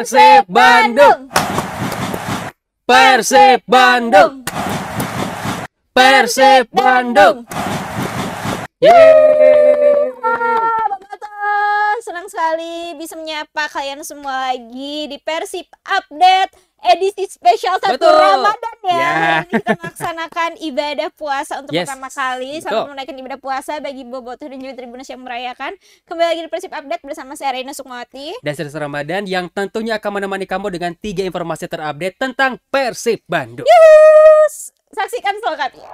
Persib Bandung. Persib Bandung. Persib Bandung. Yeay! senang sekali bisa menyapa kalian semua lagi di Persib Update edisi spesial satu Betul. Ramadan ya. Yeah. kita melaksanakan ibadah puasa untuk yes. pertama kali. Selamat menunaikan ibadah puasa bagi bobotoh dan juga Tribunus yang merayakan. Kembali lagi di Persib Update bersama saya Reina Sukmawati dan saya Ramadan yang tentunya akan menemani kamu dengan tiga informasi terupdate tentang Persib Bandung. Yus! Saksikan selengkapnya.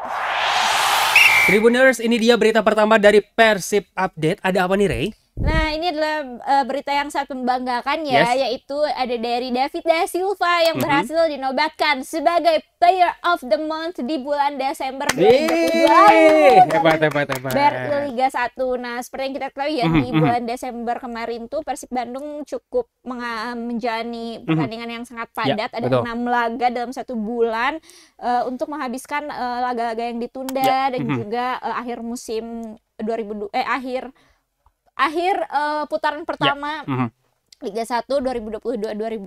Tribuners, ini dia berita pertama dari Persib Update. Ada apa nih, Rey? Nah, ini adalah uh, berita yang sangat membanggakan ya, yes. yaitu ada dari David da Silva yang mhm. berhasil mm -hmm. dinobatkan sebagai Player of the Month di bulan Desember 2020. Hebat, Liga 1. Nah, seperti yang kita ketahui ya, mm -hmm. di mhm, mhm. bulan Desember kemarin tuh Persib Bandung cukup eh, menjalani pertandingan mm -hmm. yang sangat ya, padat, ya, ada betul. 6 laga dalam satu bulan uh, untuk menghabiskan laga-laga uh, yang ditunda ya. dan mm -hmm. juga uh, akhir musim 2000 eh akhir akhir uh, putaran ya. pertama ya. mm -hmm. Liga 1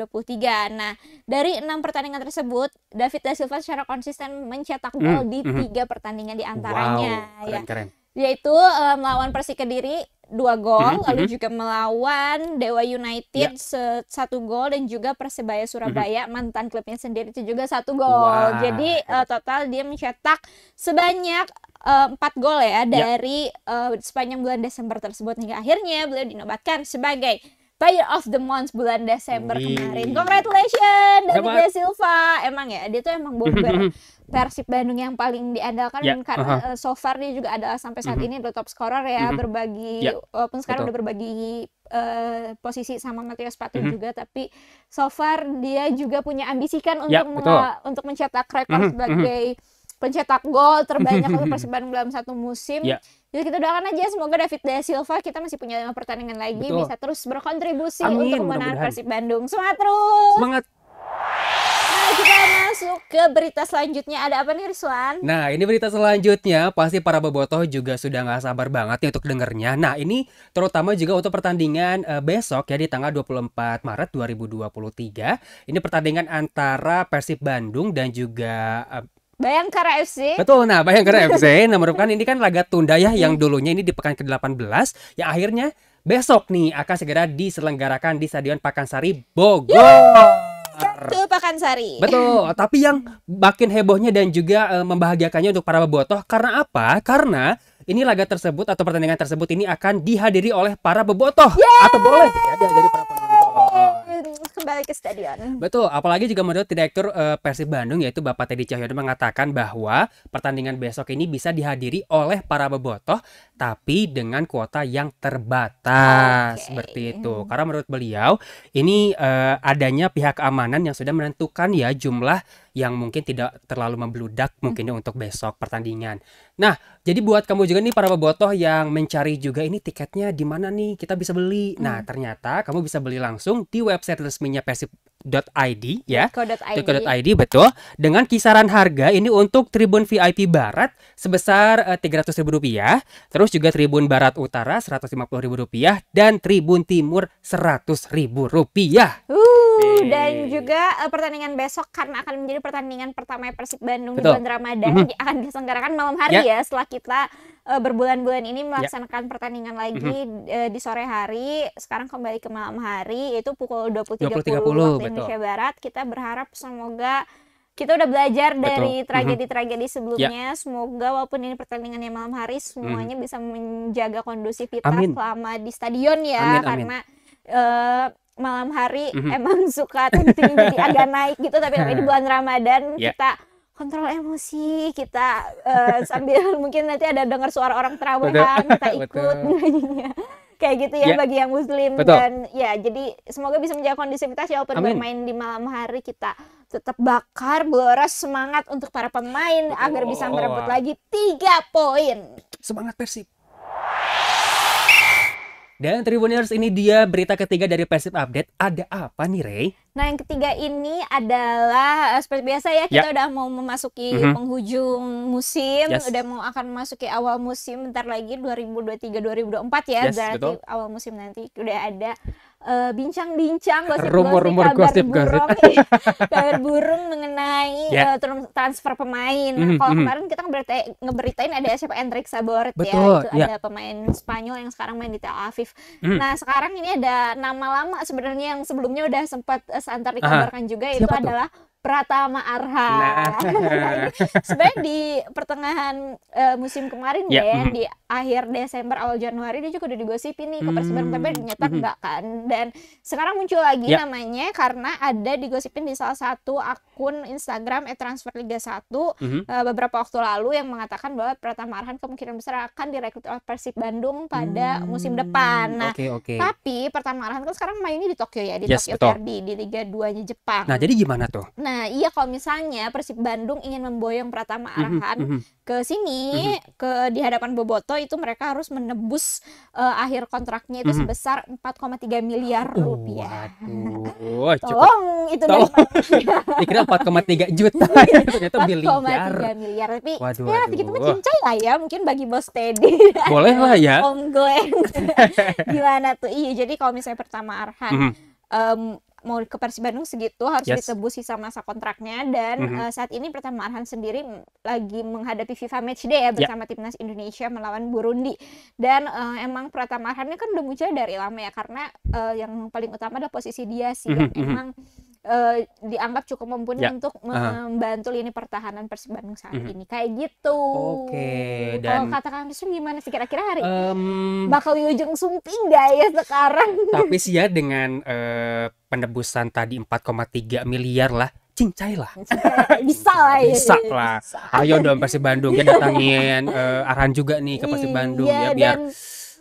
2022-2023. Nah, dari enam pertandingan tersebut, David da Silva secara konsisten mencetak gol mm, di mm-hmm. tiga mm. pertandingan di antaranya wow, keren, ya. Keren. Yaitu uh, melawan Persik Kediri dua gol, mm, lalu mm-hmm. juga melawan Dewa United yeah. Ya. satu gol dan juga Persebaya Surabaya mantan klubnya sendiri itu juga satu gol. Wow. Jadi uh, total dia mencetak sebanyak Eh, empat uh, gol ya, ya. dari yeah. uh, sepanjang bulan Desember tersebut hingga akhirnya beliau dinobatkan sebagai Player of the Month bulan Desember Wee. kemarin. Congratulations dari Dia Silva. Emang ya, dia tuh emang bomber Persib Bandung yang paling diandalkan yeah. karena uh-huh. so far dia juga adalah sampai saat mm-hmm. ini adalah top scorer ya, mm-hmm. berbagi yeah. walaupun sekarang Betul. udah berbagi uh, posisi sama Matias Patu mm-hmm. juga tapi so far dia juga punya ambisikan ya, untuk yeah, untuk mencetak rekor mm-hmm. sebagai mm-hmm pencetak gol terbanyak untuk Persib Bandung dalam satu musim. Yeah. Jadi kita doakan aja semoga David Da Silva kita masih punya lima pertandingan lagi Betul. bisa terus berkontribusi Amin, untuk kemenangan Persib Bandung. Semangat terus. Semangat. Nah, kita masuk ke berita selanjutnya. Ada apa nih Rizwan? Nah, ini berita selanjutnya pasti para bobotoh juga sudah nggak sabar banget nih untuk dengernya. Nah, ini terutama juga untuk pertandingan uh, besok ya di tanggal 24 Maret 2023. Ini pertandingan antara Persib Bandung dan juga uh, Bayangkara FC. Betul. Nah, Bayangkara FC nah merupakan ini kan laga tunda ya yang dulunya ini di pekan ke-18 yang akhirnya besok nih akan segera diselenggarakan di Stadion Pakansari Bogor. Satu Betul Pakansari. Betul, tapi yang makin hebohnya dan juga e, membahagiakannya untuk para bebotoh karena apa? Karena ini laga tersebut atau pertandingan tersebut ini akan dihadiri oleh para bebotoh Yeay! atau boleh ya dihadiri para kembali ke stadion. Betul, apalagi juga menurut direktur uh, Persib Bandung yaitu Bapak Teddy Cahyono mengatakan bahwa pertandingan besok ini bisa dihadiri oleh para bobotoh tapi dengan kuota yang terbatas okay. seperti itu. Karena menurut beliau ini uh, adanya pihak keamanan yang sudah menentukan ya jumlah yang mungkin tidak terlalu membludak mungkin hmm. untuk besok pertandingan. Nah, jadi buat kamu juga nih para bobotoh yang mencari juga ini tiketnya di mana nih kita bisa beli. Nah, hmm. Nah, ternyata kamu bisa beli langsung di website resminya Persib .id ya. .id. .id, betul. Dengan kisaran harga ini untuk Tribun VIP Barat sebesar eh, tiga ratus ribu rupiah, terus juga Tribun Barat Utara seratus lima puluh ribu rupiah dan Tribun Timur seratus ribu rupiah. Uh, dan juga uh, pertandingan besok karena akan menjadi pertandingan pertama Persib Bandung betul. di bulan Ramadan mm -hmm. akan diselenggarakan malam hari yeah. ya setelah kita uh, berbulan-bulan ini ya. melaksanakan ya. pertandingan lagi mm-hmm. uh, di sore hari. Sekarang kembali ke malam hari itu pukul 20.30 20, 30, puluh waktu betul. Indonesia Barat. Kita berharap semoga kita udah belajar Betul. dari mhm. tragedi-tragedi sebelumnya. Ya. Semoga walaupun ini pertandingannya malam hari, semuanya hmm. bisa menjaga kondusivitas amin. selama di stadion ya, amin, karena Uh, malam hari mm -hmm. emang suka tentunya jadi agak naik gitu, tapi ini bulan Ramadan yeah. kita kontrol emosi kita uh, sambil mungkin nanti ada dengar suara orang terawihan kita ikut iya. kayak gitu ya, yeah. bagi yang muslim betul. dan ya jadi semoga bisa menjaga kondisivitas ya open Amin. bermain di malam hari kita tetap bakar boros semangat untuk para pemain oh, agar bisa merebut oh. lagi tiga poin semangat persib dan Tribuners ini dia berita ketiga dari Persib Update. Ada apa nih, Rey? Nah, yang ketiga ini adalah eh, seperti biasa ya, kita yep. Ya. udah mau memasuki mm -hmm. penghujung musim, yes. udah mau akan memasuki awal musim bentar lagi 2023 2024 ya, yes, berarti betul. awal musim nanti udah ada Eh, bincang-bincang gosip-gosip rumor-rumor gosip, kabar gosip, burung gosip. kabar burung mengenai yeah. Ya. uh, transfer pemain. Mm kalau mhm. kemarin kita ngeberitain, ngeberitain ada siapa Enric Sabort ya, Betul, ya, itu yeah. ada pemain Spanyol yang sekarang main di Tel Aviv. Mm. Nah, sekarang ini ada nama lama sebenarnya yang sebelumnya udah sempat uh, eh, santer dikabarkan uh, juga itu tuh? adalah Pratama Arha. Nah. Sebenarnya di pertengahan uh, musim kemarin ya, ya, mm di akhir Desember awal Januari dia juga udah digosipin nih ke Persib mm-hmm. tapi ternyata mm enggak kan. Dan sekarang muncul lagi ya. namanya karena ada digosipin di salah satu akun Instagram @transferliga1 mm-hmm. uh, eh, beberapa waktu lalu yang mengatakan bahwa Pratama Arhan kemungkinan besar akan direkrut oleh Persib Bandung pada mm musim depan. Nah, okay, okay. tapi Pratama Arhan kan sekarang mainnya di Tokyo ya, di yes, Tokyo Derby di Liga 2-nya Jepang. Nah, jadi gimana tuh? Nah, Nah, iya kalau misalnya Persib Bandung ingin memboyong Pratama mhm, Arhan mm -hmm. ke sini, mm -hmm. ke di hadapan Boboto itu mereka harus menebus uh, akhir kontraknya itu mm -hmm. sebesar 4,3 miliar rupiah. Waduh, oh, tolong itu Tolong. Dikira 4,3 juta, iya, ternyata miliar. 4,3 miliar. Tapi waduh, ya waduh. gitu mah cincay lah ya, mungkin bagi bos Teddy. Boleh lah ya. Om Glenn. Gimana tuh? Iya, jadi kalau misalnya pratama Arhan mm -hmm. um, mau ke Persib Bandung segitu harus yes. ditebus sisa masa kontraknya dan mm -hmm. uh, saat ini pertama Arhan sendiri lagi menghadapi FIFA Matchday ya, ya bersama yeah. timnas Indonesia melawan Burundi dan uh, emang pertama Arhan ini kan udah muncul dari lama ya karena uh, yang paling utama adalah posisi dia sih mm -hmm. yang mhm. emang Uh, dianggap cukup mumpuni yeah. untuk membantu uh -huh. lini pertahanan Persib Bandung saat -hmm. ini kayak gitu. Oke. Okay, Kalau katakan Kang gimana sih kira-kira hari um... bakal ujung Sumping gak ya sekarang? Tapi sih ya dengan uh, penebusan tadi 4,3 miliar lah cincai lah bisa lah ya. bisa lah ayo dong Persib Bandung ya datangin uh, eh, Aran juga nih ke Persib iya, Bandung ya biar dan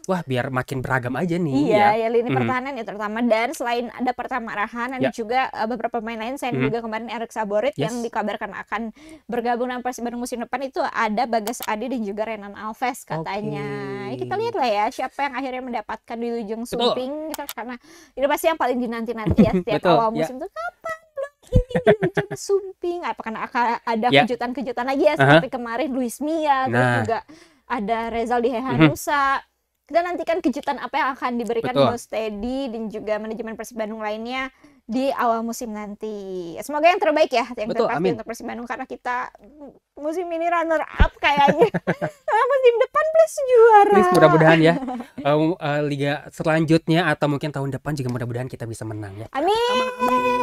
wah biar makin beragam aja nih. Iya, ya, ya lini mm. pertahanan ya terutama dan selain ada pertama Rahan, ada yeah. juga eh, beberapa pemain lain saya mm. juga kemarin Erik Saborit yes. yang dikabarkan akan bergabung dengan Persib musim depan itu ada Bagas Adi dan juga Renan Alves katanya. Okay. Ya, kita lihat lah ya siapa yang akhirnya mendapatkan di ujung sumping gitu, karena itu pasti yang paling dinanti-nanti ya setiap Betul, awal ya. musim yeah. tuh kapan ini di ujung sumping Apakah akan ada ya. kejutan-kejutan yeah. lagi ya seperti uh -huh. kemarin Luis Mia nah. juga ada Rezal di mm-hmm. Hehanusa mm -hmm kita nantikan kejutan apa yang akan diberikan Betul. Teddy dan juga manajemen Persib Bandung lainnya di awal musim nanti. Semoga yang terbaik ya yang Betul, terpasti amin. untuk Persib Bandung karena kita musim ini runner up kayaknya. musim depan please juara. Please mudah-mudahan ya Um, uh, liga selanjutnya atau mungkin tahun depan juga mudah-mudahan kita bisa menang ya. Amin. amin.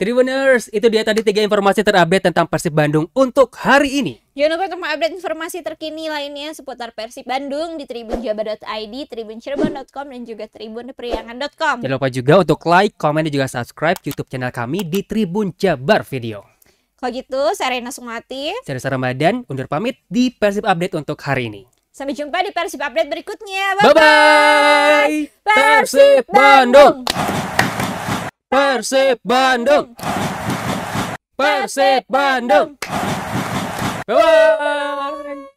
Tribuners, itu dia tadi tiga informasi terupdate tentang Persib Bandung untuk hari ini. Jangan lupa untuk update informasi terkini lainnya seputar Persib Bandung di tribunjabar.id, tribuncirebon.com, dan juga tribunpriangan.com. Jangan lupa juga untuk like, komen, dan juga subscribe YouTube channel kami di Tribun Jabar Video. Kalau gitu, saya Rena Sumati. Saya Risa Ramadan, undur pamit di Persib Update untuk hari ini. Sampai jumpa di Persib Update berikutnya. Bye-bye. Persib Bandung. Persib Bandung. Persib Bandung. Persib Bandung. Bye bye.